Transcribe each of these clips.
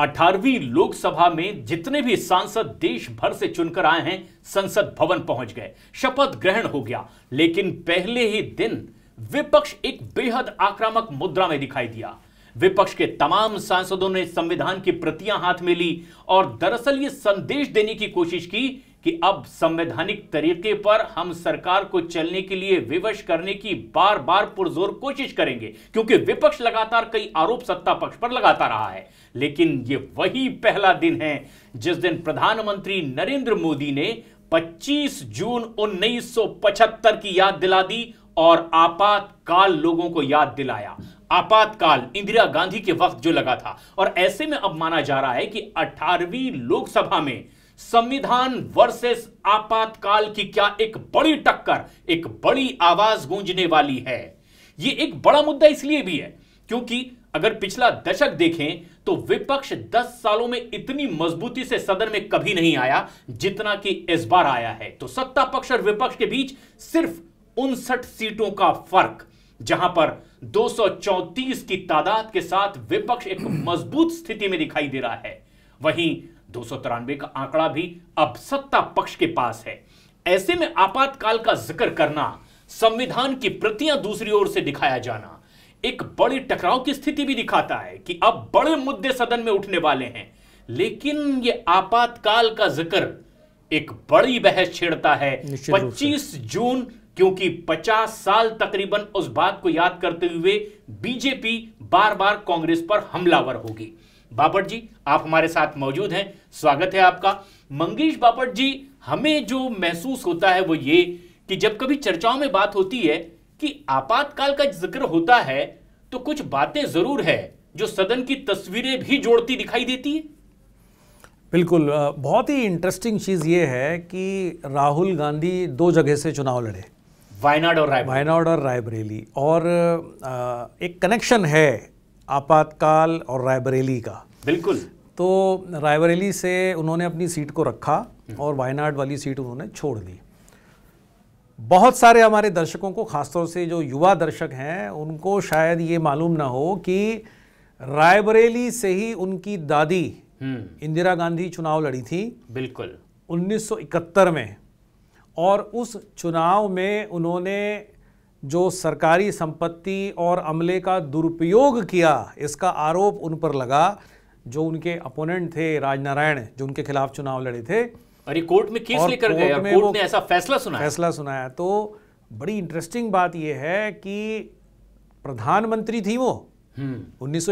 अठारहवीं लोकसभा में जितने भी सांसद देश भर से चुनकर आए हैं संसद भवन पहुंच गए शपथ ग्रहण हो गया लेकिन पहले ही दिन विपक्ष एक बेहद आक्रामक मुद्रा में दिखाई दिया विपक्ष के तमाम सांसदों ने संविधान की प्रतियां हाथ में ली और दरअसल ये संदेश देने की कोशिश की कि अब संवैधानिक तरीके पर हम सरकार को चलने के लिए विवश करने की बार बार पुरजोर कोशिश करेंगे क्योंकि विपक्ष लगातार कई आरोप सत्ता पक्ष पर लगाता रहा है लेकिन यह वही पहला दिन है जिस दिन प्रधानमंत्री नरेंद्र मोदी ने 25 जून 1975 की याद दिला दी और आपातकाल लोगों को याद दिलाया आपातकाल इंदिरा गांधी के वक्त जो लगा था और ऐसे में अब माना जा रहा है कि 18वीं लोकसभा में संविधान वर्सेस आपातकाल की क्या एक बड़ी टक्कर एक बड़ी आवाज गूंजने वाली है यह एक बड़ा मुद्दा इसलिए भी है क्योंकि अगर पिछला दशक देखें तो विपक्ष 10 सालों में इतनी मजबूती से सदन में कभी नहीं आया जितना कि इस बार आया है तो सत्ता पक्ष और विपक्ष के बीच सिर्फ उनसठ सीटों का फर्क जहां पर 234 की तादाद के साथ विपक्ष एक मजबूत स्थिति में दिखाई दे रहा है वहीं दो का आंकड़ा भी अब सत्ता पक्ष के पास है ऐसे में आपातकाल का जिक्र करना संविधान की प्रतियां दूसरी ओर से दिखाया जाना एक बड़े टकराव की स्थिति भी दिखाता है कि अब बड़े मुद्दे सदन में उठने वाले हैं लेकिन यह आपातकाल का जिक्र एक बड़ी बहस छेड़ता है 25 जून क्योंकि 50 साल तकरीबन उस बात को याद करते हुए बीजेपी बार बार कांग्रेस पर हमलावर होगी बापट जी आप हमारे साथ मौजूद हैं स्वागत है आपका मंगेश बापट जी हमें जो महसूस होता है वो ये कि जब कभी चर्चाओं में बात होती है कि आपातकाल का जिक्र होता है तो कुछ बातें जरूर है जो सदन की तस्वीरें भी जोड़ती दिखाई देती है बिल्कुल बहुत ही इंटरेस्टिंग चीज़ ये है कि राहुल गांधी दो जगह से चुनाव लड़े वायनाड और रायनाड वायनाड और रायबरेली और एक कनेक्शन है आपातकाल और रायबरेली का बिल्कुल तो रायबरेली से उन्होंने अपनी सीट को रखा और वायनाड वाली सीट उन्होंने छोड़ दी बहुत सारे हमारे दर्शकों को खासतौर से जो युवा दर्शक हैं उनको शायद ये मालूम ना हो कि रायबरेली से ही उनकी दादी हम्म। इंदिरा गांधी चुनाव लड़ी थी बिल्कुल 1971 में और उस चुनाव में उन्होंने जो सरकारी संपत्ति और अमले का दुरुपयोग किया इसका आरोप उन पर लगा जो उनके अपोनेंट थे राजनारायण जो उनके खिलाफ चुनाव लड़े थे अरे कोर्ट में केस लेकर गए कोर्ट, ने ऐसा फैसला सुनाया फैसला सुनाया तो बड़ी इंटरेस्टिंग बात यह है कि प्रधानमंत्री थी वो हम्म। उन्नीस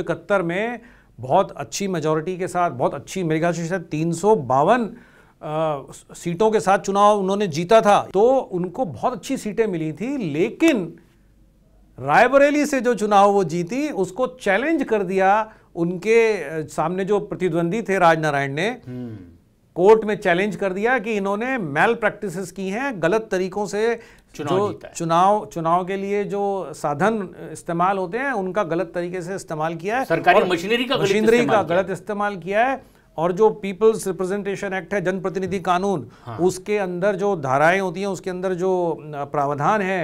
में बहुत अच्छी मेजोरिटी के साथ बहुत अच्छी मेरे ख्याल से शायद तीन सीटों के साथ चुनाव उन्होंने जीता था तो उनको बहुत अच्छी सीटें मिली थी लेकिन रायबरेली से जो चुनाव वो जीती उसको चैलेंज कर दिया उनके सामने जो प्रतिद्वंदी थे राजनारायण ने हम्म। कोर्ट में चैलेंज कर दिया कि इन्होंने मेल प्रैक्टिस की हैं गलत तरीकों से चुनाव जो चुनाव चुनाव के लिए जो साधन इस्तेमाल होते हैं उनका गलत तरीके से इस्तेमाल किया है सरकारी मशीनरी का मशीनरी का गलत इस्तेमाल किया है और जो पीपल्स रिप्रेजेंटेशन एक्ट है जनप्रतिनिधि कानून हाँ। उसके अंदर जो धाराएं होती हैं उसके अंदर जो प्रावधान है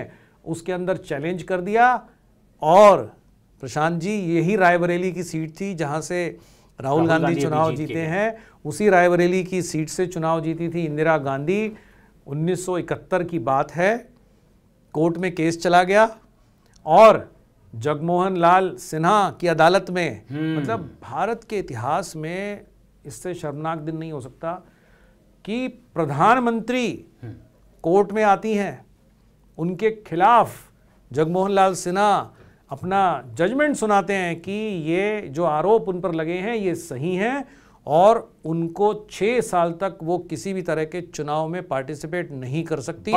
उसके अंदर चैलेंज कर दिया और प्रशांत जी यही रायबरेली की सीट थी जहां से राहुल गांधी चुनाव जीते जीत हैं उसी रायबरेली की सीट से चुनाव जीती थी इंदिरा गांधी 1971 की बात है कोर्ट में केस चला गया और जगमोहन लाल सिन्हा की अदालत में हम्म। मतलब भारत के इतिहास में इससे शर्मनाक दिन नहीं हो सकता कि प्रधानमंत्री कोर्ट में आती हैं उनके खिलाफ जगमोहन लाल सिन्हा अपना जजमेंट सुनाते हैं कि ये जो आरोप उन पर लगे हैं ये सही हैं और उनको छः साल तक वो किसी भी तरह के चुनाव में पार्टिसिपेट नहीं कर सकती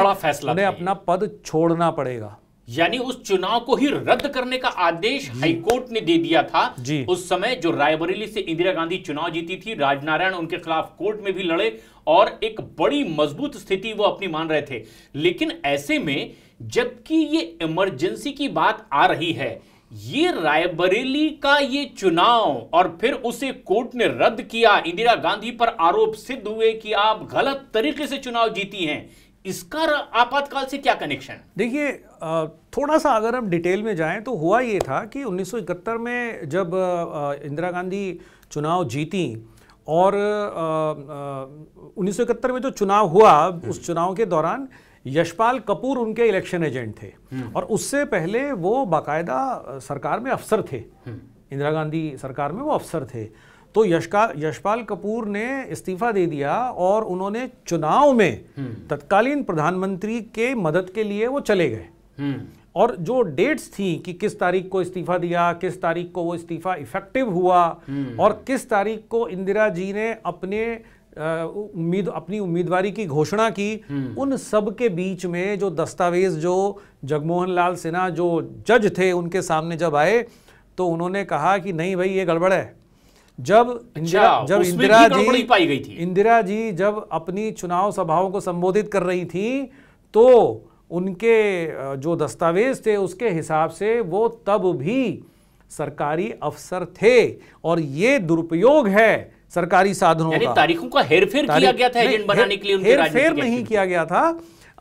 उन्हें अपना पद छोड़ना पड़ेगा यानी उस चुनाव को ही रद्द करने का आदेश हाईकोर्ट ने दे दिया था उस समय जो रायबरेली से इंदिरा गांधी चुनाव जीती थी राजनारायण उनके खिलाफ कोर्ट में भी लड़े और एक बड़ी मजबूत स्थिति वो अपनी मान रहे थे लेकिन ऐसे में जबकि ये इमरजेंसी की बात आ रही है ये रायबरेली का ये चुनाव और फिर उसे कोर्ट ने रद्द किया इंदिरा गांधी पर आरोप सिद्ध हुए कि आप गलत तरीके से चुनाव जीती हैं इसका आपातकाल से क्या कनेक्शन देखिए थोड़ा सा अगर हम डिटेल में जाएं तो हुआ ये था कि 1971 में जब इंदिरा गांधी चुनाव जीती और उन्नीस में जो चुनाव हुआ हम्म। उस चुनाव के दौरान यशपाल कपूर उनके इलेक्शन एजेंट थे हम्म। और उससे पहले वो बाकायदा सरकार में अफसर थे हम्म। इंदिरा गांधी सरकार में वो अफसर थे तो यशका यशपाल कपूर ने इस्तीफा दे दिया और उन्होंने चुनाव में हम्म। तत्कालीन प्रधानमंत्री के मदद के लिए वो चले गए हम्म। और जो डेट्स थी कि किस तारीख को इस्तीफा दिया किस तारीख को वो इस्तीफा इफेक्टिव हुआ हम्म। और किस तारीख को इंदिरा जी ने अपने उम्मीद अपनी उम्मीदवारी की घोषणा की उन सब के बीच में जो दस्तावेज जो जगमोहन लाल सिन्हा जो जज थे उनके सामने जब आए तो उन्होंने कहा कि नहीं भाई ये गड़बड़ है जब अच्छा, इंदिरा जब इंदिरा जी पाई गई थी इंदिरा जी जब अपनी चुनाव सभाओं को संबोधित कर रही थी तो उनके जो दस्तावेज थे उसके हिसाब से वो तब भी सरकारी अफसर थे और ये दुरुपयोग है सरकारी साधनों का तारीखों का हेरफेर किया गया था एजेंट बनाने के लिए हेरफेर नहीं किया गया था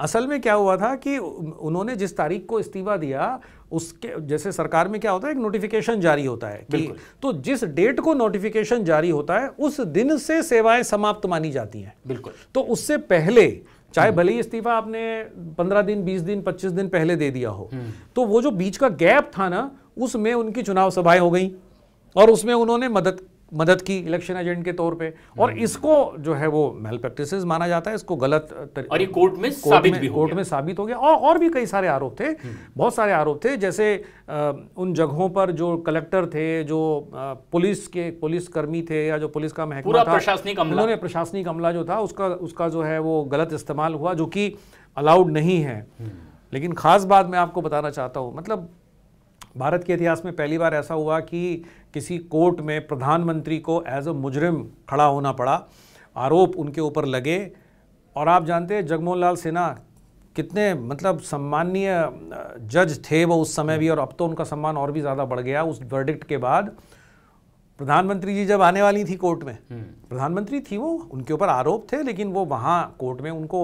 असल में क्या हुआ था कि उन्होंने जिस तारीख को इस्तीफा दिया उसके जैसे सरकार में क्या होता है एक नोटिफिकेशन जारी होता है कि तो जिस डेट को नोटिफिकेशन जारी होता है उस दिन से सेवाएं समाप्त मानी जाती हैं बिल्कुल तो उससे पहले चाहे हम्म। भले ही इस्तीफा आपने पंद्रह दिन बीस दिन पच्चीस दिन पहले दे दिया हो हम्म। तो वो जो बीच का गैप था ना उसमें उनकी चुनाव सभाएं हो गई और उसमें उन्होंने मदद मदद की इलेक्शन एजेंट के तौर पे और हम्म। इसको जो है वो मेल प्रैक्टिस माना जाता है इसको गलत तर... और ये कोर्ट में कोर्ट साबित में, भी कोर्ट में साबित हो गया और और भी कई सारे आरोप थे हम्म। बहुत सारे आरोप थे जैसे आ, उन जगहों पर जो कलेक्टर थे जो आ, पुलिस के पुलिस कर्मी थे या जो पुलिस का महकमा था प्रशासनिक अमला उन्होंने प्रशासनिक अमला जो था उसका उसका जो है वो गलत इस्तेमाल हुआ जो कि अलाउड नहीं है हम्म। लेकिन खास बात मैं आपको बताना चाहता हूँ मतलब भारत के इतिहास में पहली बार ऐसा हुआ कि किसी कोर्ट में प्रधानमंत्री को एज अ मुजरिम खड़ा होना पड़ा आरोप उनके ऊपर लगे और आप जानते हैं जगमोहन लाल सिन्हा कितने मतलब सम्मानीय जज थे वो उस समय भी और अब तो उनका सम्मान और भी ज़्यादा बढ़ गया उस वर्डिक्ट के बाद प्रधानमंत्री जी जब आने वाली थी कोर्ट में हम्म। प्रधानमंत्री थी वो उनके ऊपर आरोप थे लेकिन वो वहाँ कोर्ट में उनको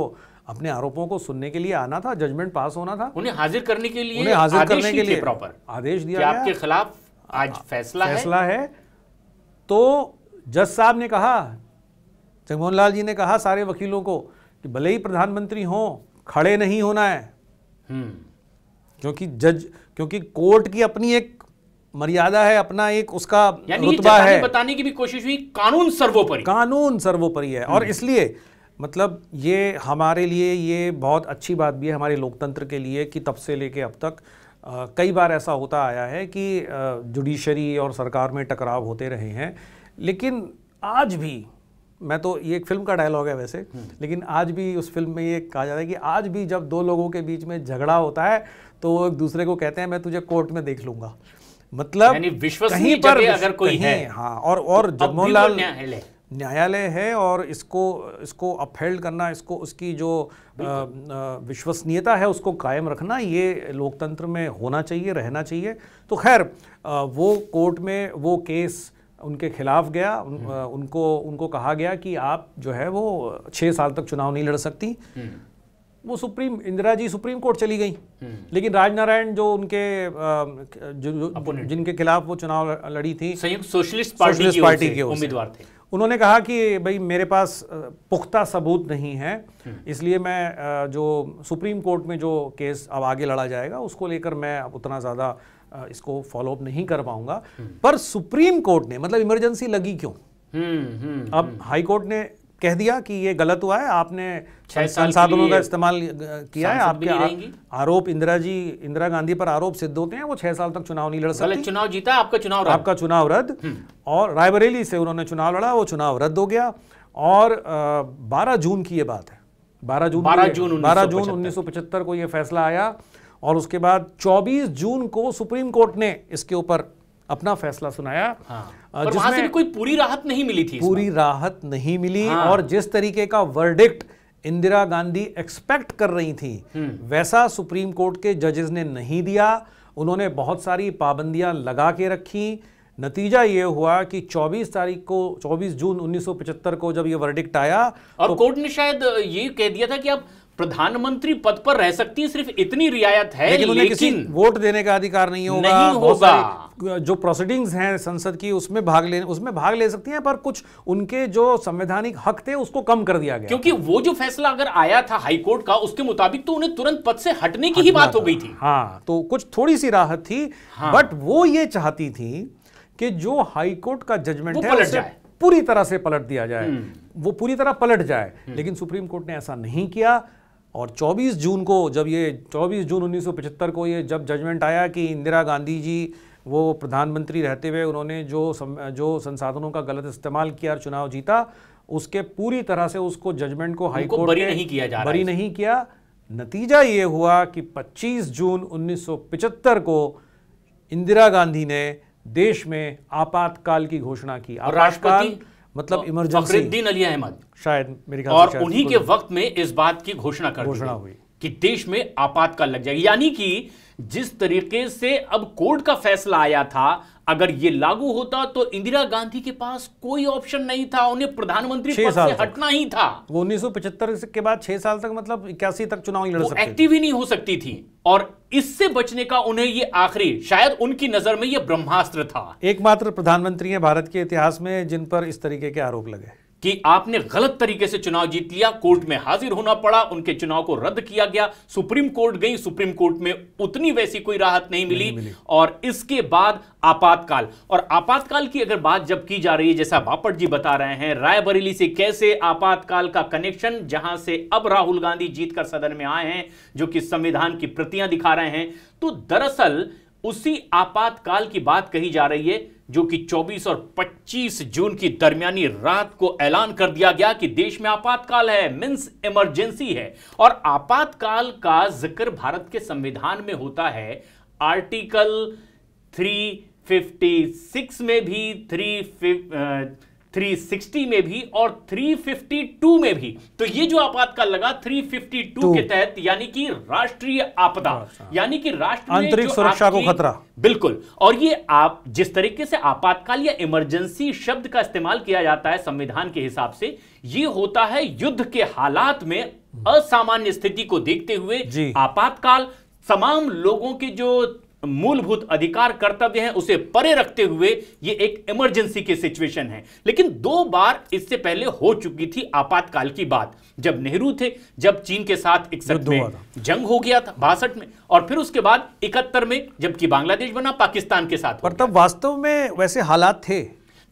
अपने आरोपों को सुनने के लिए आना था जजमेंट पास होना था उन्हें हाजिर करने के लिए उन्हें हाजिर करने के लिए प्रॉपर आदेश दिया आपके खिलाफ आज फैसला हाँ। फैसला है, है तो जज साहब ने कहा जगमोहन लाल जी ने कहा सारे वकीलों को कि भले ही प्रधानमंत्री हो खड़े नहीं होना है हम्म। क्योंकि जज क्योंकि कोर्ट की अपनी एक मर्यादा है अपना एक उसका रुतबा है बताने की भी कोशिश हुई कानून सर्वोपरि कानून सर्वोपरि है और हम्म। इसलिए मतलब ये हमारे लिए ये बहुत अच्छी बात भी है हमारे लोकतंत्र के लिए कि तब से लेके अब तक कई बार ऐसा होता आया है कि जुडिशरी और सरकार में टकराव होते रहे हैं लेकिन आज भी मैं तो ये एक फिल्म का डायलॉग है वैसे हम्म। लेकिन आज भी उस फिल्म में ये कहा जाता है कि आज भी जब दो लोगों के बीच में झगड़ा होता है तो एक दूसरे को कहते हैं मैं तुझे कोर्ट में देख लूंगा मतलब कहीं पर अगर कोई है हाँ और और तो जगमोहन लाल न्यायालय है और इसको इसको अपहेल्ड करना इसको उसकी जो विश्वसनीयता है उसको कायम रखना ये लोकतंत्र में होना चाहिए रहना चाहिए तो खैर वो कोर्ट में वो केस उनके खिलाफ गया उन, हम्म। उनको उनको कहा गया कि आप जो है वो छः साल तक चुनाव नहीं लड़ सकती हम्म। वो supreme Indira ji supreme court चली गई हम्म। लेकिन राजनारायण जो उनके जो, जो जिनके खिलाफ वो चुनाव लड़ी थी संयुक्त सोशलिस्ट पार्टी, सोशलिस्ट पार्टी के उम्मीदवार थे उन्होंने कहा कि भाई मेरे पास पुख्ता सबूत नहीं है हम्म। इसलिए मैं जो सुप्रीम कोर्ट में जो केस अब आगे लड़ा जाएगा उसको लेकर मैं अब उतना ज़्यादा इसको फॉलोअप नहीं कर पाऊंगा हम्म। पर सुप्रीम कोर्ट ने मतलब इमरजेंसी लगी क्यों हम्म, अब हाई कोर्ट ने कह दिया कि ये गलत हुआ है आपने संसाधनों का इस्तेमाल किया है आपके आरोप इंदिरा जी इंदिरा गांधी पर आरोप सिद्ध होते हैं वो छह साल तक चुनाव नहीं लड़ सकते चुनाव जीता आपका चुनाव रद आपका चुनाव रद्द हम्म। और रायबरेली से उन्होंने चुनाव लड़ा वो चुनाव रद्द हो गया और बारह जून की ये बात है बारह जून बारह जून बारह जून उन्नीस को ये फैसला आया और उसके बाद 24 जून को सुप्रीम कोर्ट ने इसके ऊपर अपना फैसला सुनाया हाँ। पर से भी कोई पूरी राहत नहीं मिली थी पूरी राहत नहीं मिली हाँ। और जिस तरीके का वर्डिक्ट इंदिरा गांधी एक्सपेक्ट कर रही थी हम्म। वैसा सुप्रीम कोर्ट के जजेस ने नहीं दिया उन्होंने बहुत सारी पाबंदियां लगा के रखी नतीजा यह हुआ कि 24 तारीख को 24 जून 1975 को जब यह वर्डिक्ट आया और तो, कोर्ट ने शायद ये कह दिया था कि अब प्रधानमंत्री पद पर रह सकती है सिर्फ इतनी रियायत है लेकिन, लेकिन किसी वोट देने का अधिकार नहीं होगा नहीं होगा जो प्रोसीडिंग्स हैं संसद की उसमें भाग लेने उसमें भाग ले सकती हैं पर कुछ उनके जो संवैधानिक हक थे उसको कम कर दिया गया क्योंकि वो जो फैसला अगर आया था हाईकोर्ट का उसके मुताबिक तो उन्हें तुरंत पद से हटने की ही बात हो गई थी हाँ तो कुछ थोड़ी सी राहत थी हाँ। बट वो ये चाहती थी कि जो हाईकोर्ट का जजमेंट है उसे पूरी तरह से पलट दिया जाए हम्म। वो पूरी तरह पलट जाए हम्म। लेकिन सुप्रीम कोर्ट ने ऐसा नहीं किया और 24 जून को जब ये 24 जून 1975 को ये जब जजमेंट आया कि इंदिरा गांधी जी वो प्रधानमंत्री रहते हुए उन्होंने जो सम, जो संसाधनों का गलत इस्तेमाल किया और चुनाव जीता उसके पूरी तरह से उसको जजमेंट को हाईकोर्ट बरी नहीं किया जा बरी नहीं किया नतीजा ये हुआ कि 25 जून 1975 को इंदिरा गांधी ने देश में आपातकाल की घोषणा की आपातकाल मतलब इमरजेंसी तो अली अहमद शायद मेरे और उन्हीं के वक्त में इस बात की घोषणा कर घोषणा हुई कि देश में आपातकाल लग जाएगी यानी कि जिस तरीके से अब कोर्ट का फैसला आया था अगर ये लागू होता तो इंदिरा गांधी के पास कोई ऑप्शन नहीं था उन्हें प्रधानमंत्री पद से हटना ही था वो 1975 के बाद छह साल तक मतलब इक्यासी तक चुनाव लड़ सकती एक्टिव ही नहीं हो सकती थी और इससे बचने का उन्हें ये आखिरी शायद उनकी नजर में ये ब्रह्मास्त्र था एकमात्र प्रधानमंत्री है भारत के इतिहास में जिन पर इस तरीके के आरोप लगे कि आपने गलत तरीके से चुनाव जीत लिया कोर्ट में हाजिर होना पड़ा उनके चुनाव को रद्द किया गया सुप्रीम कोर्ट गई सुप्रीम कोर्ट में उतनी वैसी कोई राहत नहीं मिली, नहीं मिली। और इसके बाद आपातकाल और आपातकाल की अगर बात जब की जा रही है जैसा बापट जी बता रहे हैं रायबरेली से कैसे आपातकाल का कनेक्शन जहां से अब राहुल गांधी जीतकर सदन में आए हैं जो कि संविधान की प्रतियां दिखा रहे हैं तो दरअसल उसी आपातकाल की बात कही जा रही है जो कि 24 और 25 जून की दरमियानी रात को ऐलान कर दिया गया कि देश में आपातकाल है मीन्स इमरजेंसी है और आपातकाल का जिक्र भारत के संविधान में होता है आर्टिकल 356 में भी थ्री 360 में भी और 352 में भी तो ये जो आपातकाल लगा 352 के तहत यानी कि राष्ट्रीय आपदा अच्छा। यानी कि राष्ट्र आंतरिक सुरक्षा को खतरा बिल्कुल और ये आप जिस तरीके से आपातकाल या इमरजेंसी शब्द का इस्तेमाल किया जाता है संविधान के हिसाब से ये होता है युद्ध के हालात में हम्म। असामान्य स्थिति को देखते हुए आपातकाल तमाम लोगों के जो मूलभूत अधिकार कर्तव्य है उसे परे रखते हुए ये एक इमरजेंसी की सिचुएशन है लेकिन दो बार इससे पहले हो चुकी थी आपातकाल की बात जब नेहरू थे जब चीन के साथ इकसठ में जंग हो गया था बासठ में और फिर उसके बाद इकहत्तर में जबकि बांग्लादेश बना पाकिस्तान के साथ पर तब वास्तव में वैसे हालात थे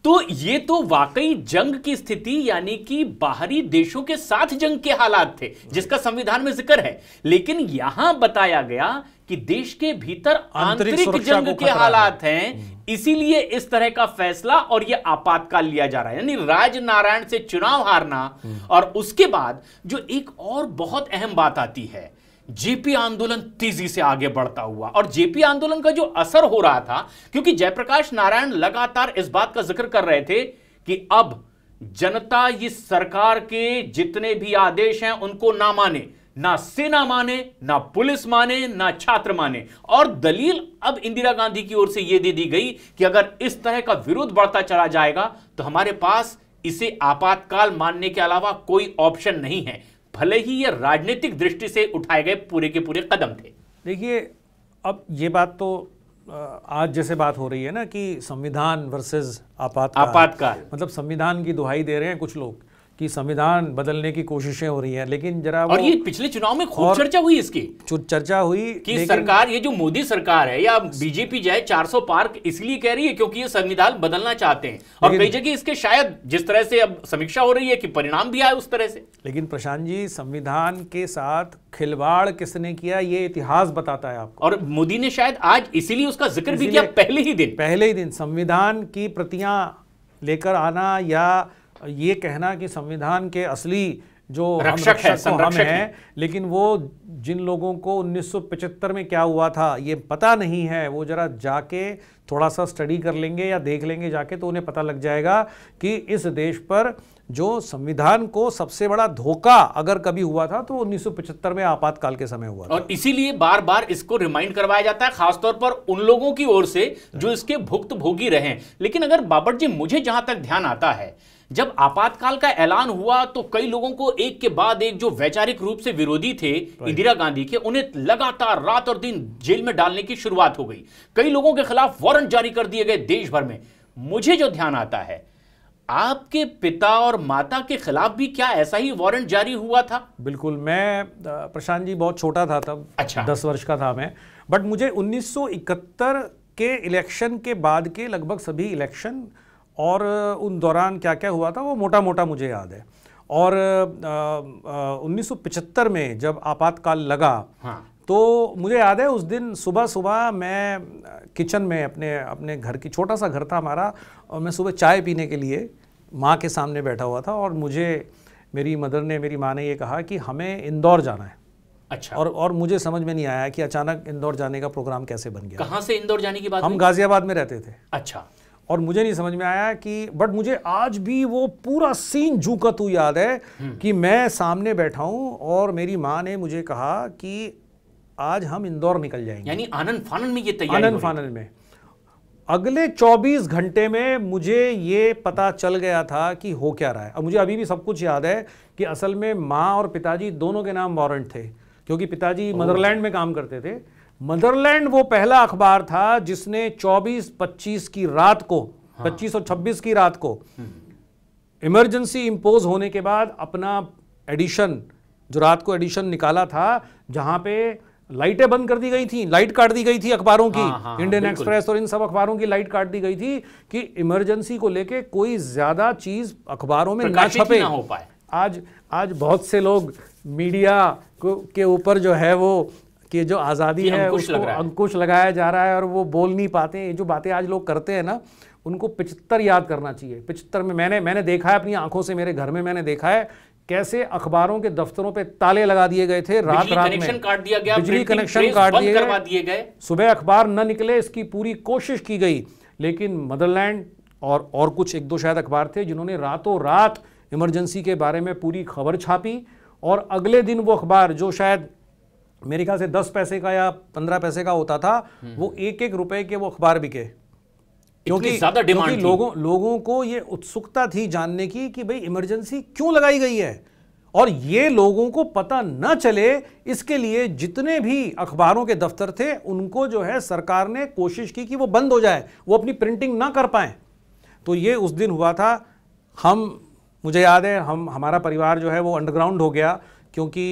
तो ये तो वाकई जंग की स्थिति यानी कि बाहरी देशों के साथ जंग के हालात थे जिसका संविधान में जिक्र है लेकिन यहां बताया गया कि देश के भीतर आंतरिक जंग के हालात हैं इसीलिए इस तरह का फैसला और यह आपातकाल लिया जा रहा है यानी राजनारायण से चुनाव हारना और उसके बाद जो एक और बहुत अहम बात आती है जेपी आंदोलन तेजी से आगे बढ़ता हुआ और जेपी आंदोलन का जो असर हो रहा था क्योंकि जयप्रकाश नारायण लगातार इस बात का जिक्र कर रहे थे कि अब जनता इस सरकार के जितने भी आदेश हैं उनको ना माने ना सेना माने ना पुलिस माने ना छात्र माने और दलील अब इंदिरा गांधी की ओर से यह दे दी गई कि अगर इस तरह का विरोध बढ़ता चला जाएगा तो हमारे पास इसे आपातकाल मानने के अलावा कोई ऑप्शन नहीं है भले ही यह राजनीतिक दृष्टि से उठाए गए पूरे के पूरे कदम थे देखिए अब ये बात तो आज जैसे बात हो रही है ना कि संविधान वर्सेज आपातकाल आपातकाल मतलब संविधान की दुहाई दे रहे हैं कुछ लोग कि संविधान बदलने की कोशिशें हो रही हैं लेकिन जरा और ये पिछले चुनाव में खूब चर्चा हुई इसकी चर्चा हुई कि सरकार ये जो मोदी सरकार है या बीजेपी जाए 400 पार्क इसलिए कह रही है क्योंकि ये संविधान बदलना चाहते हैं और कई जगह इसके शायद जिस तरह से अब समीक्षा हो रही है कि परिणाम भी आए उस तरह से लेकिन प्रशांत जी संविधान के साथ खिलवाड़ किसने किया ये इतिहास बताता है आपको और मोदी ने शायद आज इसीलिए उसका जिक्र भी किया पहले ही दिन पहले ही दिन संविधान की प्रतियां लेकर आना या ये कहना कि संविधान के असली जो रक्षक, रक्षक है तो हम लेकिन वो जिन लोगों को 1975 में क्या हुआ था ये पता नहीं है वो जरा जाके थोड़ा सा स्टडी कर लेंगे या देख लेंगे जाके तो उन्हें पता लग जाएगा कि इस देश पर जो संविधान को सबसे बड़ा धोखा अगर कभी हुआ था तो 1975 में आपातकाल के समय हुआ और इसीलिए बार बार इसको रिमाइंड करवाया जाता है खासतौर पर उन लोगों की ओर से जो हाँ। इसके भुक्त भोगी रहे लेकिन अगर बाबर जी मुझे जहां तक ध्यान आता है जब आपातकाल का ऐलान हुआ तो कई लोगों को एक के बाद एक जो वैचारिक रूप से विरोधी थे इंदिरा गांधी के उन्हें लगातार रात और दिन जेल में डालने की शुरुआत हो गई कई लोगों के खिलाफ वारंट जारी कर दिए गए देश भर में मुझे जो ध्यान आता है आपके पिता और माता के खिलाफ भी क्या ऐसा ही वारंट जारी हुआ था बिल्कुल मैं प्रशांत जी बहुत छोटा था तब अच्छा दस वर्ष का था मैं बट मुझे उन्नीस के इलेक्शन के बाद के लगभग सभी इलेक्शन और उन दौरान क्या क्या हुआ था वो मोटा मोटा मुझे याद है और उन्नीस में जब आपातकाल लगा हाँ। तो मुझे याद है उस दिन सुबह सुबह मैं किचन में अपने अपने घर की छोटा सा घर था हमारा और मैं सुबह चाय पीने के लिए माँ के सामने बैठा हुआ था और मुझे मेरी मदर ने मेरी माँ ने ये कहा कि हमें इंदौर जाना है अच्छा और और मुझे समझ में नहीं आया कि अचानक इंदौर जाने का प्रोग्राम कैसे बन गया कहाँ से इंदौर जाने की बात हम गाजियाबाद में रहते थे अच्छा और मुझे नहीं समझ में आया कि बट मुझे आज भी वो पूरा सीन झूक तू याद है हम्म। कि मैं सामने बैठा हूं और मेरी माँ ने मुझे कहा कि आज हम इंदौर निकल जाएंगे यानी आनंद फानन में ये तैयारी आनंद फानन में अगले 24 घंटे में मुझे ये पता चल गया था कि हो क्या रहा है अब मुझे अभी भी सब कुछ याद है कि असल में माँ और पिताजी दोनों के नाम वारंट थे क्योंकि पिताजी मदरलैंड में काम करते थे मदरलैंड वो पहला अखबार था जिसने 24-25 की रात को हाँ। 25 और 26 की रात को इमरजेंसी इम्पोज होने के बाद अपना एडिशन जो रात को एडिशन निकाला था जहां पे लाइटें बंद कर दी गई थी लाइट काट दी गई थी अखबारों की हाँ, हाँ, इंडियन हाँ, एक्सप्रेस और इन सब अखबारों की लाइट काट दी गई थी कि इमरजेंसी को लेके कोई ज्यादा चीज अखबारों में ना छपे हो पाए आज आज बहुत से लोग मीडिया के ऊपर जो है वो कि जो आज़ादी है अंकुश उसको लग अंकुश लगाया जा रहा है और वो बोल नहीं पाते ये जो बातें आज लोग करते हैं ना उनको पिचहत्तर याद करना चाहिए पिचत्तर में मैंने मैंने देखा है अपनी आंखों से मेरे घर में मैंने देखा है कैसे अखबारों के दफ्तरों पे ताले लगा दिए गए थे रात रात में काट दिया गया बिजली कनेक्शन काट दिए दिए गए सुबह अखबार न निकले इसकी पूरी कोशिश की गई लेकिन मदरलैंड और और कुछ एक दो शायद अखबार थे जिन्होंने रातों रात इमरजेंसी के बारे में पूरी खबर छापी और अगले दिन वो अखबार जो शायद मेरे ख्याल से दस पैसे का या पंद्रह पैसे का होता था वो हम्म। एक एक रुपए के वो अखबार बिके क्योंकि ज्यादा डिमांड क्योंकि लोगों लोगों को ये उत्सुकता थी जानने की कि भाई इमरजेंसी क्यों लगाई गई है और ये लोगों को पता न चले इसके लिए जितने भी अखबारों के दफ्तर थे उनको जो है सरकार ने कोशिश की कि वो बंद हो जाए वो अपनी प्रिंटिंग ना कर पाए तो ये उस दिन हुआ था हम मुझे याद है हम हमारा परिवार जो है वो अंडरग्राउंड हो गया क्योंकि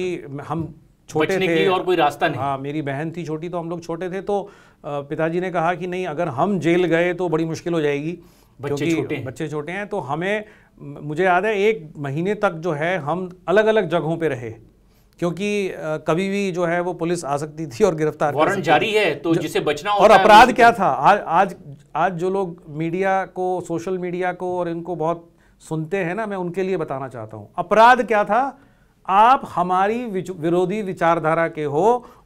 हम छोटे थे और कोई रास्ता नहीं हाँ मेरी बहन थी छोटी तो हम लोग छोटे थे तो पिताजी ने कहा कि नहीं अगर हम जेल गए तो बड़ी मुश्किल हो जाएगी बच्चे छोटे बच्चे छोटे हैं तो हमें मुझे याद है एक महीने तक जो है हम अलग अलग जगहों पे रहे क्योंकि कभी भी जो है वो पुलिस आ सकती थी और गिरफ्तार वारंट जारी है तो जिसे बचना और अपराध क्या था आज आज आज जो लोग मीडिया को सोशल मीडिया को और इनको बहुत सुनते हैं ना मैं उनके लिए बताना चाहता हूँ अपराध क्या था आप हमारी विरोधी विचारधारा के हो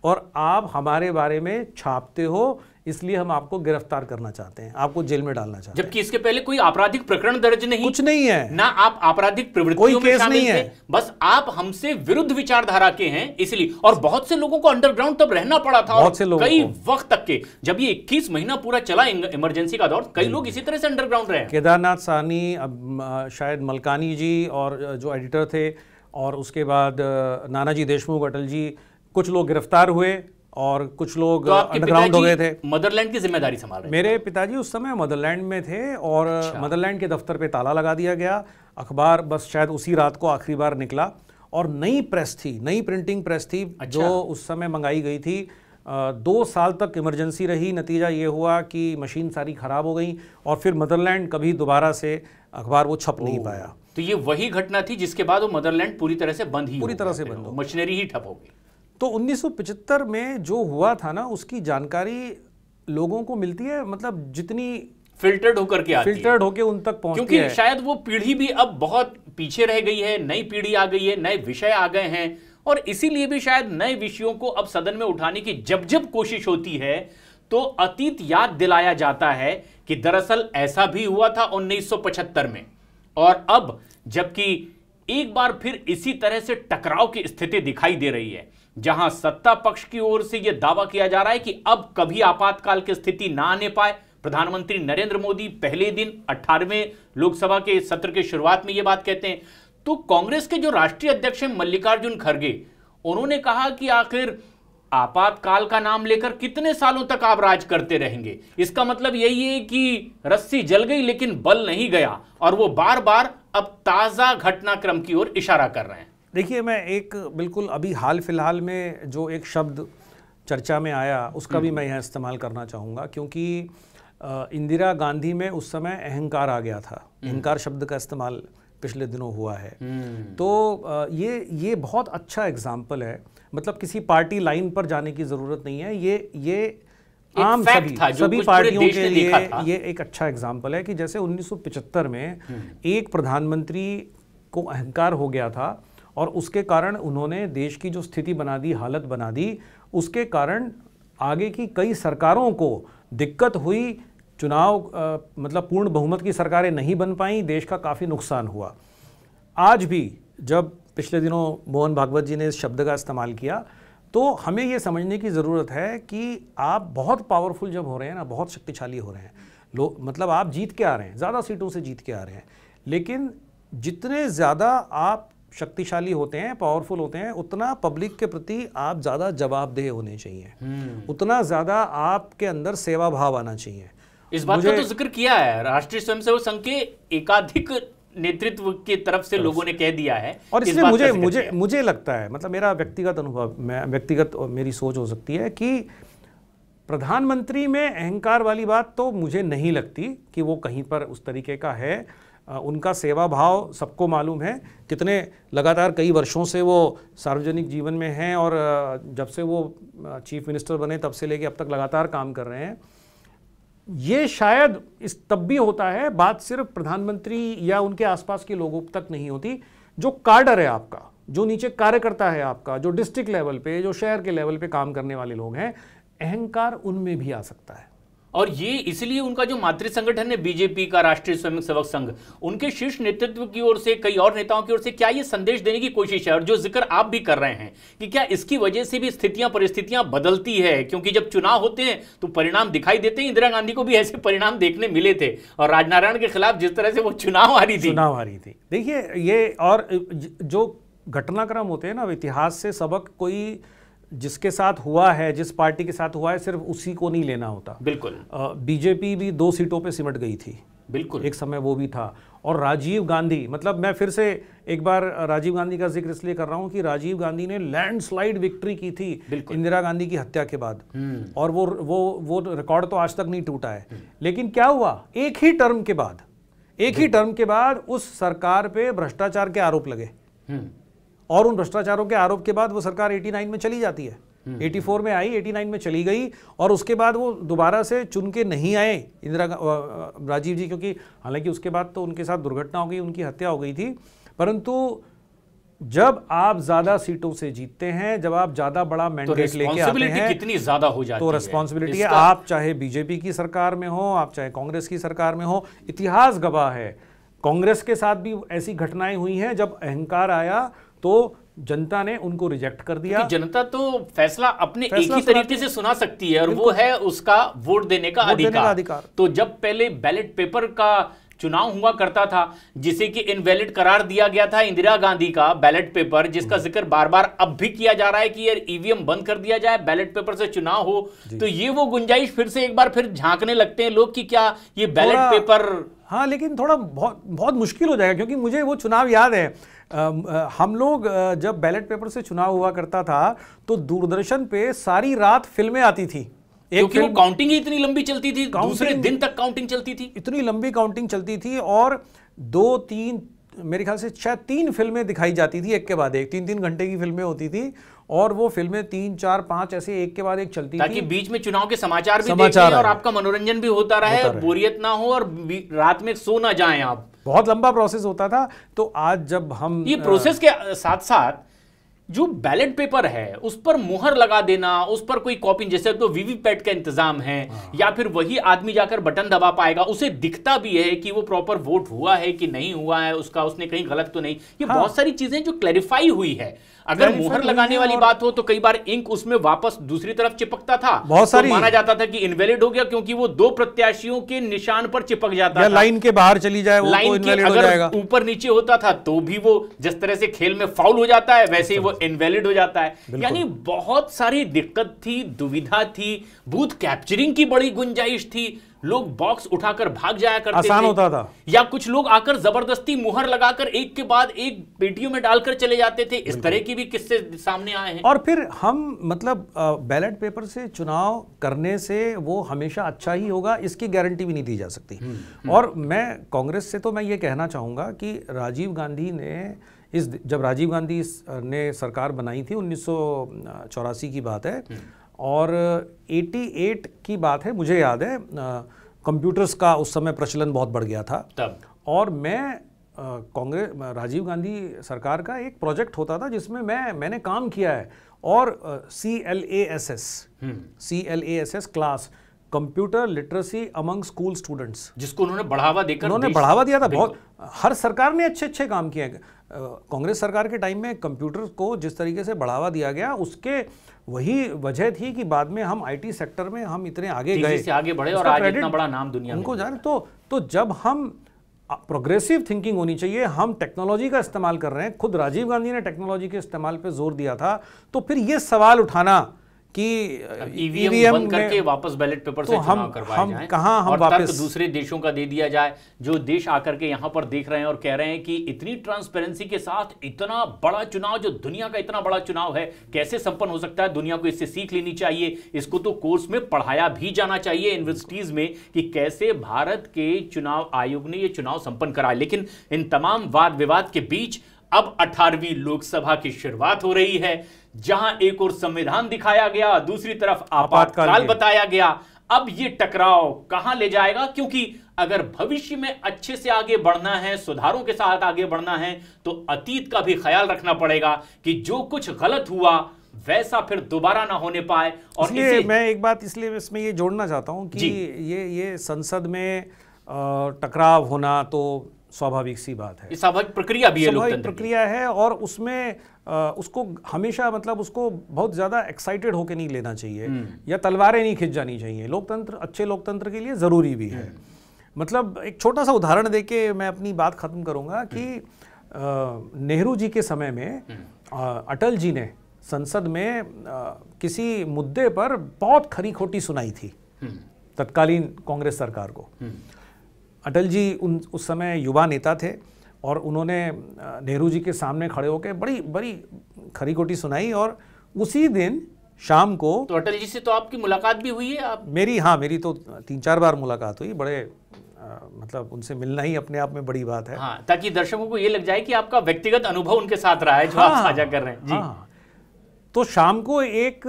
और आप हमारे बारे में छापते हो इसलिए हम आपको गिरफ्तार करना चाहते हैं आपको जेल में डालना चाहते हैं जबकि इसके पहले कोई आपराधिक प्रकरण दर्ज नहीं कुछ नहीं है ना आप आपराधिक प्रवृत्ति कोई केस नहीं है बस आप हमसे विरुद्ध विचारधारा के हैं इसलिए और बहुत से लोगों को अंडरग्राउंड तब रहना पड़ा था बहुत से लोगों कई वक्त तक के जब ये इक्कीस महीना पूरा चला इमरजेंसी का दौर कई लोग हम्म। इसी तरह से अंडरग्राउंड रहे केदारनाथ सहनी शायद मलकानी जी और जो एडिटर थे और उसके बाद नाना जी देशमुख अटल जी कुछ लोग गिरफ्तार हुए और कुछ लोग अंडरग्राउंड तो हो गए थे मदरलैंड की जिम्मेदारी संभाल रहे मेरे पिताजी उस समय मदरलैंड में थे और अच्छा। मदरलैंड के दफ्तर पे ताला लगा दिया गया अखबार बस शायद उसी रात को आखिरी बार निकला और नई प्रेस थी नई प्रिंटिंग प्रेस थी अच्छा। जो उस समय मंगाई गई थी दो साल तक इमरजेंसी रही नतीजा ये हुआ कि मशीन सारी ख़राब हो गई और फिर मदरलैंड कभी दोबारा से अखबार वो छप नहीं पाया तो ये वही घटना थी जिसके बाद वो मदरलैंड पूरी तरह से बंद ही पूरी तरह से बंद मशीनरी ही ठप हो गई तो 1975 में जो हुआ था ना उसकी जानकारी लोगों को मिलती है मतलब जितनी फिल्टर्ड होकर के फिल्टर्ड होकर उन तक पहुंचती क्योंकि है। शायद वो पीढ़ी भी अब बहुत पीछे रह गई है नई पीढ़ी आ गई है नए विषय आ गए हैं और इसीलिए भी शायद नए विषयों को अब सदन में उठाने की जब जब कोशिश होती है तो अतीत याद दिलाया जाता है कि दरअसल ऐसा भी हुआ था उन्नीस में और अब जबकि एक बार फिर इसी तरह से टकराव की स्थिति दिखाई दे रही है जहां सत्ता पक्ष की ओर से यह दावा किया जा रहा है कि अब कभी आपातकाल की स्थिति ना आने पाए प्रधानमंत्री नरेंद्र मोदी पहले दिन 18वें लोकसभा के सत्र के शुरुआत में यह बात कहते हैं तो कांग्रेस के जो राष्ट्रीय अध्यक्ष हैं मल्लिकार्जुन खड़गे उन्होंने कहा कि आखिर आपातकाल का नाम लेकर कितने सालों तक आप राज करते रहेंगे इसका मतलब यही है कि रस्सी जल गई लेकिन बल नहीं गया और वो बार बार अब ताज़ा घटनाक्रम की ओर इशारा कर रहे हैं देखिए मैं एक बिल्कुल अभी हाल फिलहाल में जो एक शब्द चर्चा में आया उसका भी हम्म। मैं यहाँ इस्तेमाल करना चाहूँगा क्योंकि इंदिरा गांधी में उस समय अहंकार आ गया था हम्म। अहंकार शब्द का इस्तेमाल पिछले दिनों हुआ है हम्म। तो ये ये बहुत अच्छा एग्जाम्पल है मतलब किसी पार्टी लाइन पर जाने की ज़रूरत नहीं है ये ये आम सभी सभी पार्टियों के लिए ये एक अच्छा एग्जाम्पल है कि जैसे 1975 में हम्म। एक प्रधानमंत्री को अहंकार हो गया था और उसके कारण उन्होंने देश की जो स्थिति बना दी हालत बना दी उसके कारण आगे की कई सरकारों को दिक्कत हुई चुनाव मतलब पूर्ण बहुमत की सरकारें नहीं बन पाई देश का काफ़ी नुकसान हुआ आज भी जब पिछले दिनों मोहन भागवत जी ने इस शब्द का इस्तेमाल किया तो हमें ये समझने की ज़रूरत है कि आप बहुत पावरफुल जब हो रहे हैं ना बहुत शक्तिशाली हो रहे हैं लोग मतलब आप जीत के आ रहे हैं ज़्यादा सीटों से जीत के आ रहे हैं लेकिन जितने ज़्यादा आप शक्तिशाली होते हैं पावरफुल होते हैं उतना पब्लिक के प्रति आप ज़्यादा जवाबदेह होने चाहिए हम्म। उतना ज़्यादा आपके अंदर सेवा भाव आना चाहिए इस बात का तो जिक्र किया है राष्ट्रीय स्वयंसेवक संघ के एकाधिक नेतृत्व की तरफ से लोगों ने कह दिया है और इसमें मुझे मुझे मुझे लगता है मतलब मेरा व्यक्तिगत अनुभव मैं व्यक्तिगत मेरी सोच हो सकती है कि प्रधानमंत्री में अहंकार वाली बात तो मुझे नहीं लगती कि वो कहीं पर उस तरीके का है उनका सेवा भाव सबको मालूम है कितने लगातार कई वर्षों से वो सार्वजनिक जीवन में हैं और जब से वो चीफ मिनिस्टर बने तब से लेके अब तक लगातार काम कर रहे हैं ये शायद इस तब भी होता है बात सिर्फ प्रधानमंत्री या उनके आसपास के लोगों तक नहीं होती जो कार्डर है आपका जो नीचे कार्यकर्ता है आपका जो डिस्ट्रिक्ट लेवल पे जो शहर के लेवल पे काम करने वाले लोग हैं अहंकार उनमें भी आ सकता है और ये इसलिए उनका जो मातृ संगठन है बीजेपी का राष्ट्रीय स्वयं सेवक संघ उनके शीर्ष नेतृत्व की ओर से कई और नेताओं की ओर से क्या ये संदेश देने की कोशिश है और जो जिक्र आप भी कर रहे हैं कि क्या इसकी वजह से भी स्थितियां परिस्थितियां बदलती है क्योंकि जब चुनाव होते हैं तो परिणाम दिखाई देते हैं इंदिरा गांधी को भी ऐसे परिणाम देखने मिले थे और राजनारायण के खिलाफ जिस तरह से वो चुनाव आ रही थी चुनाव आ रही थी देखिए ये और जो घटनाक्रम होते हैं ना इतिहास से सबक कोई जिसके साथ हुआ है जिस पार्टी के साथ हुआ है सिर्फ उसी को नहीं लेना होता बिल्कुल बीजेपी भी दो सीटों पे सिमट गई थी बिल्कुल एक समय वो भी था और राजीव गांधी मतलब मैं फिर से एक बार राजीव गांधी का जिक्र इसलिए कर रहा हूँ कि राजीव गांधी ने लैंडस्लाइड विक्ट्री की थी इंदिरा गांधी की हत्या के बाद हम्म। और वो वो वो रिकॉर्ड तो आज तक नहीं टूटा है हम्म। लेकिन क्या हुआ एक ही टर्म के बाद एक ही टर्म के बाद उस सरकार पे भ्रष्टाचार के आरोप लगे हम्म। और उन भ्रष्टाचारों के आरोप के बाद वो सरकार 89 में चली जाती है 84 हम्म, हम्म। में आई 89 में चली गई और उसके बाद वो दोबारा से चुन के नहीं आए इंदिरा राजीव जी क्योंकि हालांकि उसके बाद तो उनके साथ दुर्घटना हो गई उनकी हत्या हो गई थी परंतु जब आप ज्यादा सीटों से जीतते हैं जब आप ज्यादा बड़ा मैंडेट तो लेके आते हैं कितनी ज्यादा हो जाती तो रिस्पॉन्सिबिलिटी है आप चाहे बीजेपी की सरकार में हो आप चाहे कांग्रेस की सरकार में हो इतिहास गवाह है कांग्रेस के साथ भी ऐसी घटनाएं हुई हैं जब अहंकार आया तो जनता ने उनको रिजेक्ट कर दिया जनता तो फैसला अपने फैसला एक ही तरीके से सुना सकती है और वो है उसका वोट देने का अधिकार।, अधिकार तो जब पहले बैलेट पेपर का चुनाव हुआ करता था जिसे कि इनवैलिड करार दिया गया था इंदिरा गांधी का बैलेट पेपर जिसका जिक्र बार बार अब भी किया जा रहा है कि यार ईवीएम e बंद कर दिया जाए बैलेट पेपर से चुनाव हो तो ये वो गुंजाइश फिर से एक बार फिर झांकने लगते हैं लोग कि क्या ये बैलेट पेपर हाँ लेकिन थोड़ा बहुत बहुत मुश्किल हो जाएगा क्योंकि मुझे वो चुनाव याद है हम लोग जब बैलेट पेपर से चुनाव हुआ करता था तो दूरदर्शन पे सारी रात फिल्में आती थी एक फिल्म काउंटिंग ही इतनी लंबी चलती थी दूसरे दिन तक काउंटिंग चलती थी इतनी लंबी काउंटिंग चलती थी और दो तीन मेरे ख्याल से छह तीन फिल्में दिखाई जाती थी एक के बाद एक तीन तीन घंटे की फिल्में होती थी और वो फिल्में तीन चार पांच ऐसे एक के बाद एक चलती ताकि बीच में चुनाव के समाचार भी समाचार और आपका मनोरंजन भी होता रहे, होता रहे। बोरियत ना हो और रात में सो ना जाए आप बहुत लंबा प्रोसेस होता था तो आज जब हम ये प्रोसेस के साथ साथ जो बैलेट पेपर है उस पर मुहर लगा देना उस पर कोई कॉपी जैसे तो वीवीपैट का इंतजाम है हाँ। या फिर वही आदमी जाकर बटन दबा पाएगा उसे दिखता भी है कि वो प्रॉपर वोट हुआ है कि नहीं हुआ है उसका उसने कहीं गलत तो नहीं ये हाँ। बहुत सारी चीजें जो क्लैरिफाई हुई है अगर मोहर लगाने वाली और... बात हो तो कई बार इंक उसमें वापस दूसरी तरफ चिपकता था बहुत तो सारी तो माना जाता था कि इनवेलिड हो गया क्योंकि वो दो प्रत्याशियों के निशान पर चिपक जाता था लाइन के बाहर चली जाए लाइन ऊपर नीचे होता था तो भी वो जिस तरह से खेल में फाउल हो जाता है वैसे ही वो इनवेलिड हो जाता है यानी बहुत सारी दिक्कत थी दुविधा थी बूथ कैप्चरिंग की बड़ी गुंजाइश थी लोग बॉक्स उठाकर भाग जाया करते आसान थे होता था या कुछ लोग आकर जबरदस्ती मुहर लगाकर एक के बाद एक पेटियों में डालकर चले जाते थे इस तरह की भी किस्से सामने आए हैं और फिर हम मतलब बैलेट पेपर से चुनाव करने से वो हमेशा अच्छा ही होगा इसकी गारंटी भी नहीं दी जा सकती हुँ, हम्म, हुँ. हम्म। और मैं कांग्रेस से तो मैं ये कहना चाहूंगा कि राजीव गांधी ने इस जब राजीव गांधी ने सरकार बनाई थी उन्नीस की बात है हम्म। और 88 की बात है मुझे याद है कंप्यूटर्स का उस समय प्रचलन बहुत बढ़ गया था तब और मैं कांग्रेस राजीव गांधी सरकार का एक प्रोजेक्ट होता था जिसमें मैं मैंने काम किया है और C L A S S C L A S S class computer literacy among school students जिसको उन्होंने बढ़ावा देकर उन्होंने बढ़ावा दिया था बहुत हर सरकार ने अच्छे अच्छे काम किए हैं कांग्रेस सरकार के टाइम में कंप्यूटर को जिस तरीके से बढ़ावा दिया गया उसके वही वजह थी कि बाद में हम आईटी सेक्टर में हम इतने आगे गए से आगे बढ़े और आज इतना बड़ा नाम दुनिया उनको जाने तो तो जब हम प्रोग्रेसिव थिंकिंग होनी चाहिए हम टेक्नोलॉजी का इस्तेमाल कर रहे हैं खुद राजीव गांधी ने टेक्नोलॉजी के इस्तेमाल पर जोर दिया था तो फिर ये सवाल उठाना कि ईवीएम e e बंद करके वापस बैलेट पेपर तो से हम हम कहा हम और वापस दूसरे देशों का दे दिया जाए जो देश आकर के यहाँ पर देख रहे हैं और कह रहे हैं कि इतनी ट्रांसपेरेंसी के साथ इतना बड़ा चुनाव जो दुनिया का इतना बड़ा चुनाव है कैसे संपन्न हो सकता है दुनिया को इससे सीख लेनी चाहिए इसको तो कोर्स में पढ़ाया भी जाना चाहिए यूनिवर्सिटीज में कि कैसे भारत के चुनाव आयोग ने ये चुनाव संपन्न कराए लेकिन इन तमाम वाद विवाद के बीच अब अठारहवीं लोकसभा की शुरुआत हो रही है जहां एक और संविधान दिखाया गया दूसरी तरफ आपातकाल बताया गया अब ये टकराव कहां ले जाएगा क्योंकि अगर भविष्य में अच्छे से आगे बढ़ना है सुधारों के साथ आगे बढ़ना है तो अतीत का भी ख्याल रखना पड़ेगा कि जो कुछ गलत हुआ वैसा फिर दोबारा ना होने पाए और इसे मैं एक बात इसलिए इसमें ये जोड़ना चाहता हूं कि ये ये संसद में टकराव होना तो स्वाभाविक सी बात है स्वाभाविक प्रक्रिया भी है स्वाभाविक प्रक्रिया है और उसमें आ, उसको हमेशा मतलब उसको बहुत ज़्यादा एक्साइटेड होके नहीं लेना चाहिए हम्म। या तलवारें नहीं खिंच जानी चाहिए लोकतंत्र अच्छे लोकतंत्र के लिए ज़रूरी भी है हम्म। मतलब एक छोटा सा उदाहरण दे के मैं अपनी बात ख़त्म करूंगा हम्म। कि नेहरू जी के समय में अटल जी ने संसद में किसी मुद्दे पर बहुत खरी खोटी सुनाई थी तत्कालीन कांग्रेस सरकार को अटल जी उन उस समय युवा नेता थे और उन्होंने नेहरू जी के सामने खड़े होकर बड़ी बड़ी खरी कोटी सुनाई और उसी दिन शाम को तो अटल जी से तो आपकी मुलाकात भी हुई है आप मेरी हाँ मेरी तो तीन चार बार मुलाकात हुई बड़े आ, मतलब उनसे मिलना ही अपने आप में बड़ी बात है हाँ, ताकि दर्शकों को ये लग जाए कि आपका व्यक्तिगत अनुभव उनके साथ रहा है जो हाँ, आप साझा कर रहे हैं जी हाँ, तो शाम को एक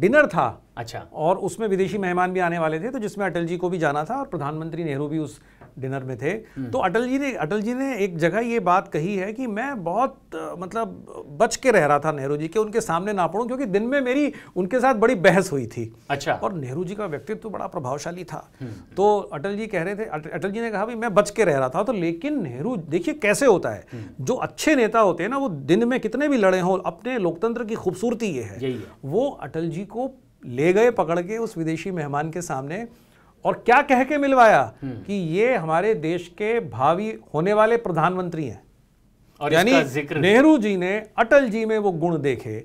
डिनर था अच्छा और उसमें विदेशी मेहमान भी आने वाले थे तो जिसमें अटल जी को भी जाना था और प्रधानमंत्री नेहरू भी उस डिनर में थे हम्म। तो अटल जी ने अटल जी ने एक जगह ये बात कही है कि मैं बहुत मतलब बच के रह रहा था नेहरू जी के उनके सामने ना पड़ूं क्योंकि दिन में मेरी उनके साथ बड़ी बहस हुई थी अच्छा और नेहरू जी का व्यक्तित्व तो बड़ा प्रभावशाली था हम्म। तो अटल जी कह रहे थे अटल जी ने कहा भी मैं बच के रह रहा था तो लेकिन नेहरू देखिए कैसे होता है हम्म। जो अच्छे नेता होते हैं ना वो दिन में कितने भी लड़े हों अपने लोकतंत्र की खूबसूरती ये है वो अटल जी को ले गए पकड़ के उस विदेशी मेहमान के सामने और क्या कह के मिलवाया हम्म। कि ये हमारे देश के भावी होने वाले प्रधानमंत्री हैं और यानी नेहरू जी ने अटल जी में वो गुण देखे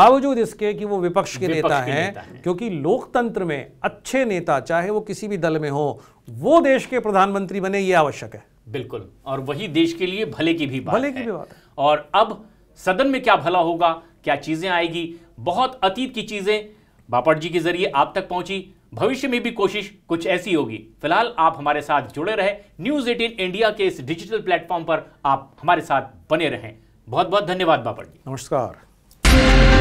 बावजूद इसके कि वो विपक्ष के नेता हैं है। क्योंकि लोकतंत्र में अच्छे नेता चाहे वो किसी भी दल में हो वो देश के प्रधानमंत्री बने ये आवश्यक है बिल्कुल और वही देश के लिए भले की भी बात भले की भी बात और अब सदन में क्या भला होगा क्या चीजें आएगी बहुत अतीत की चीजें बापट जी के जरिए आप तक पहुंची भविष्य में भी कोशिश कुछ ऐसी होगी फिलहाल आप हमारे साथ जुड़े रहे न्यूज एटीन इंडिया के इस डिजिटल प्लेटफॉर्म पर आप हमारे साथ बने रहें बहुत बहुत धन्यवाद बापट जी नमस्कार